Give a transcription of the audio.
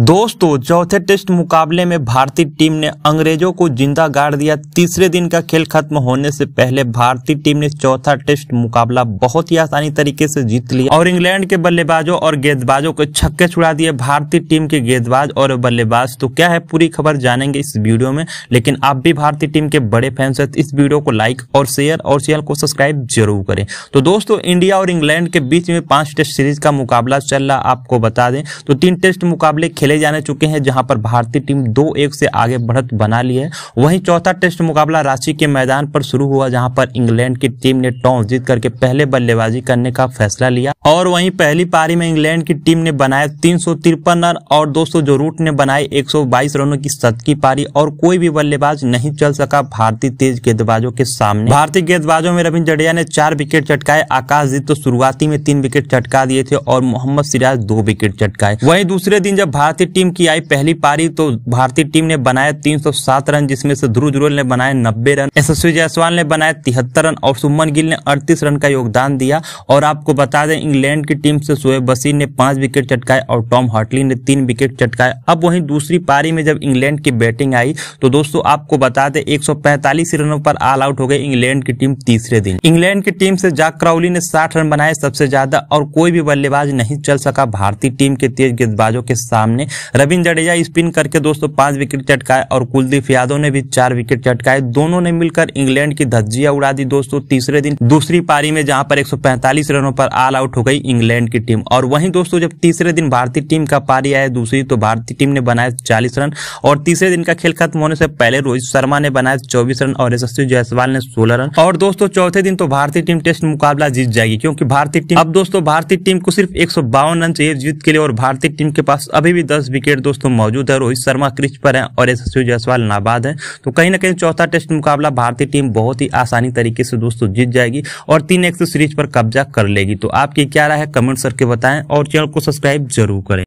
दोस्तों चौथे टेस्ट मुकाबले में भारतीय टीम ने अंग्रेजों को जिंदा गाड़ दिया तीसरे दिन का खेल खत्म होने से पहले भारतीय टीम ने चौथा टेस्ट मुकाबला बहुत ही आसानी तरीके से जीत लिया और इंग्लैंड के बल्लेबाजों और गेंदबाजों को छक्के छुड़ा दिए भारतीय टीम के गेंदबाज और बल्लेबाज तो क्या है पूरी खबर जानेंगे इस वीडियो में लेकिन आप भी भारतीय टीम के बड़े फैंस हैं इस वीडियो को लाइक और शेयर और चैनल को सब्सक्राइब जरूर करें तो दोस्तों इंडिया और इंग्लैंड के बीच में पांच टेस्ट सीरीज का मुकाबला चल रहा आपको बता दें तो तीन टेस्ट मुकाबले खेले जाने चुके हैं जहां पर भारतीय टीम दो एक से आगे बढ़त बना ली है वहीं चौथा टेस्ट मुकाबला रांची के मैदान पर शुरू हुआ जहां पर इंग्लैंड की टीम ने टॉस जीत करके पहले बल्लेबाजी करने का फैसला लिया और वहीं पहली पारी में इंग्लैंड की टीम ने बनाए तीन रन और दो जो रूट ने बनाए एक रनों की सतकी पारी और कोई भी बल्लेबाज नहीं चल सका भारतीय तेज गेंदबाजों के सामने भारतीय गेंदबाजों में रविंद्र जडेजा ने चार विकेट चटकाए आकाश जीत तो शुरुआती में तीन विकेट चटका दिए थे और मोहम्मद सिराज दो विकेट चटकाए वहीं दूसरे दिन जब भारत भारतीय टीम की आई पहली पारी तो भारतीय टीम ने बनाया 307 रन जिसमें से ध्रुव जुरोल ने बनाए 90 रन यशस्वी जायसवाल ने बनाया तिहत्तर रन और सुमन गिल ने 38 रन का योगदान दिया और आपको बता दें इंग्लैंड की टीम से सोएब बसीर ने पांच विकेट चटकाए और टॉम हार्टली ने तीन विकेट चटकाए अब वहीं दूसरी पारी में जब इंग्लैंड की बैटिंग आई तो दोस्तों आपको बता दें एक रनों पर ऑल आउट हो गई इंग्लैंड की टीम तीसरे दिन इंग्लैंड की टीम से जाक क्राउली ने साठ रन बनाए सबसे ज्यादा और कोई भी बल्लेबाज नहीं चल सका भारतीय टीम के तेज गेंदबाजों के सामने में रविंद्र जडेजा स्पिन करके दोस्तों पांच विकेट चटकाए और कुलदीप यादव ने भी चार विकेट चटकाए दोनों ने मिलकर इंग्लैंड की धज्जिया उड़ा दी दोस्तों तीसरे दिन दूसरी पारी में जहां पर 145 रनों पर ऑल आउट हो गई इंग्लैंड की टीम और वहीं दोस्तों जब तीसरे दिन भारतीय टीम का पारी आया दूसरी तो भारतीय टीम ने बनाया चालीस रन और तीसरे दिन का खेल खत्म होने से पहले रोहित शर्मा ने बनाया चौबीस रन और यशस्वी जायसवाल ने सोलह रन और दोस्तों चौथे दिन तो भारतीय टीम टेस्ट मुकाबला जीत जाएगी क्योंकि भारतीय टीम अब दोस्तों भारतीय टीम को सिर्फ एक रन चाहिए जीत के लिए और भारतीय टीम के पास अभी भी दस विकेट दोस्तों मौजूद है रोहित शर्मा क्रिच पर है और यशस्वी जायसवाल नाबाद है तो कहीं ना कहीं चौथा टेस्ट मुकाबला भारतीय टीम बहुत ही आसानी तरीके से दोस्तों जीत जाएगी और तीन एक सीरीज पर कब्जा कर लेगी तो आपकी क्या राय है कमेंट करके बताएं और चैनल को सब्सक्राइब जरूर करें